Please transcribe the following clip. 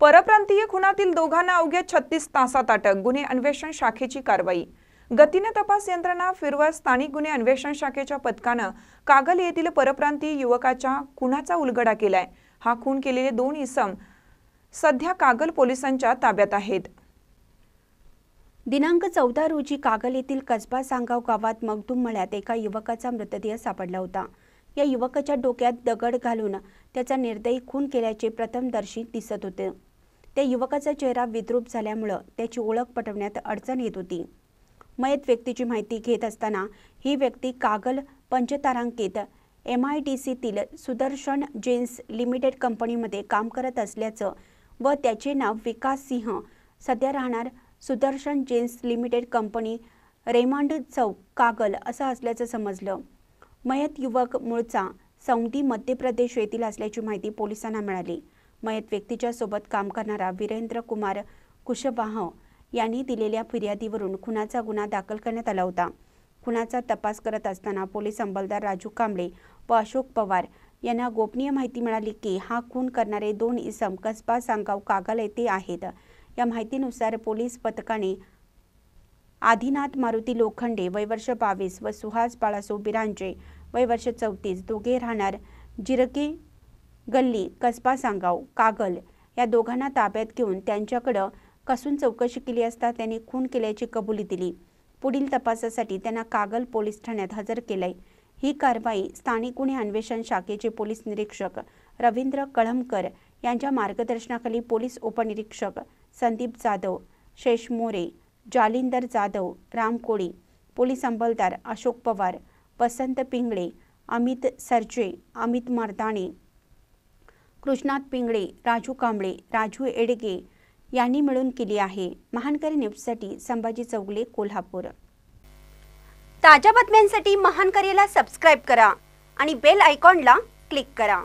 परप्रांतीय खुनातील दोघांना अवघ्या छत्तीस तासात अटक गुन्हे अन्वेषण शाखेची कारवाई गतीने तपास यंत्रणा फिरवत स्थानिक गुन्हे अन्वेषण शाखेच्या पथकानं कागल येथील परप्रांतीय युवकाच्या खुनाचा उलगडा केलाय हा खून केलेले दोन इसम सध्या कागल पोलिसांच्या ताब्यात आहेत दिनांक चौदा रोजी कागल येथील कसबा सांगाव गावात मगदूम मळ्यात एका युवकाचा मृतदेह सापडला होता या युवकाच्या डोक्यात दगड घालून त्याचा निर्दयी खून केल्याचे प्रथमदर्शी दिसत होते त्या युवकाचा चेहरा विद्रूप झाल्यामुळं त्याची ओळख पटवण्यात अडचण येत होती मयत व्यक्तीची माहिती घेत असताना ही व्यक्ती कागल पंचतारांकित एम आय टी सीतील सुदर्शन जीन्स लिमिटेड कंपनीमध्ये काम करत असल्याचं व त्याचे नाव विकास सिंह सध्या राहणार Sudarshan Jeans Limited company Raymond चौक कागल असं असल्याचं समजलं मयत युवक मूळचा सौंदी मध्य प्रदेश येथील असल्याची माहिती पोलिसांना मिळाली मयत व्यक्तीच्या सोबत काम करणारा वीरेंद्र कुमार कुशबाह यांनी दिलेल्या फिर्यादीवरून खुनाचा गुन्हा दाखल करण्यात आला होता खुनाचा तपास करत असताना पोलीस अंमलदार राजू कांबळे व अशोक पवार यांना गोपनीय माहिती मिळाली की हा खून करणारे दोन इसम कसबा सांगाव कागल येथे आहेत या माहितीनुसार पोलीस पथकाने आदिनाथ मारुती लोखंडे वर्ष बावीस व सुहास बाळासो बिरांजे वर्ष चौतीस दोघे राहणार जिरके गल्ली कसबा सांगाव कागल या दोघांना ताब्यात घेऊन त्यांच्याकडं कसून चौकशी केली असता त्यांनी खून केल्याची कबुली दिली पुढील तपासासाठी त्यांना कागल पोलीस ठाण्यात हजर केलंय ही कारवाई स्थानिक गुन्हे अन्वेषण शाखेचे पोलीस निरीक्षक रवींद्र कळमकर यांच्या मार्गदर्शनाखाली पोलीस उपनिरीक्षक संदीप जाधव शेष मोरे जालिंदर जाधव राम कोळी पोलीस अंमलदार अशोक पवार वसंत पिंगळे अमित सरजे अमित मर्दाणे कृष्णात पिंगळे राजू कांबळे राजू एडगे यांनी मिळून केली आहे महानकरी न्यूजसाठी संभाजी चौगले कोल्हापूर ताज्या बातम्यांसाठी महानकरीला सबस्क्राईब करा आणि बेल आयकॉनला क्लिक करा